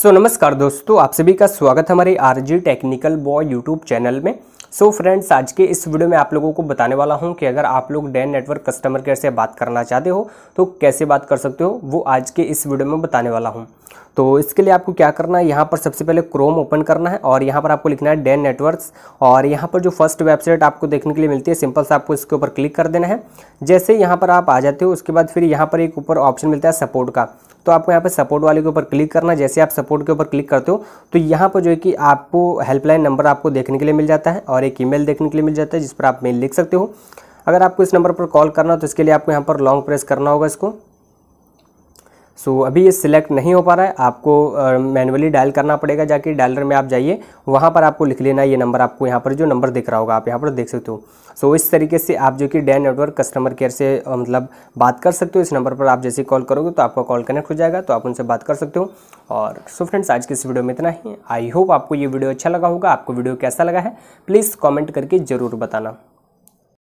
सो so, नमस्कार दोस्तों आप सभी का स्वागत हमारे RG technical boy YouTube channel में सो so फ्रेंड्स आज के इस वीडियो में आप लोगों को बताने वाला हूं कि अगर आप लोग डैन नेटवर्क कस्टमर केयर से बात करना चाहते हो तो कैसे बात कर सकते हो वो आज के इस वीडियो में बताने वाला हूं तो इसके लिए आपको क्या करना है यहाँ पर सबसे पहले क्रोम ओपन करना है और यहाँ पर आपको लिखना है डेन नेटवर्क्स और यहाँ पर जो फर्स्ट वेबसाइट आपको देखने के लिए मिलती है सिंपल से आपको इसके ऊपर क्लिक कर देना है जैसे यहाँ पर आप आ जाते हो उसके बाद फिर यहाँ पर एक ऊपर ऑप्शन मिलता है सपोर्ट का तो आपको यहाँ पर सपोर्ट वाले के ऊपर क्लिक करना जैसे आप सपोर्ट के ऊपर क्लिक करते हो तो यहाँ पर जो है कि आपको हेल्पलाइन नंबर आपको देखने के लिए मिल जाता है और और एक ईमेल देखने के लिए मिल जाता है जिस पर आप मेल लिख सकते हो अगर आपको इस नंबर पर कॉल करना हो तो इसके लिए आपको यहाँ पर लॉन्ग प्रेस करना होगा इसको सो so, अभी ये सिलेक्ट नहीं हो पा रहा है आपको मैनुअली डायल करना पड़ेगा जाके डायलर में आप जाइए वहाँ पर आपको लिख लेना ये नंबर आपको यहाँ पर जो नंबर दिख रहा होगा आप यहाँ पर देख सकते हो सो so, इस तरीके से आप जो कि डैन नेटवर्क कस्टमर केयर से मतलब बात कर सकते हो इस नंबर पर आप जैसे कॉल करोगे तो आपका कॉल कनेक्ट हो जाएगा तो आप उनसे बात कर सकते हो और सो फ्रेंड्स आज के इस वीडियो में इतना ही आई होप आपको ये वीडियो अच्छा लगा होगा आपको वीडियो कैसा लगा है प्लीज़ कॉमेंट करके ज़रूर बताना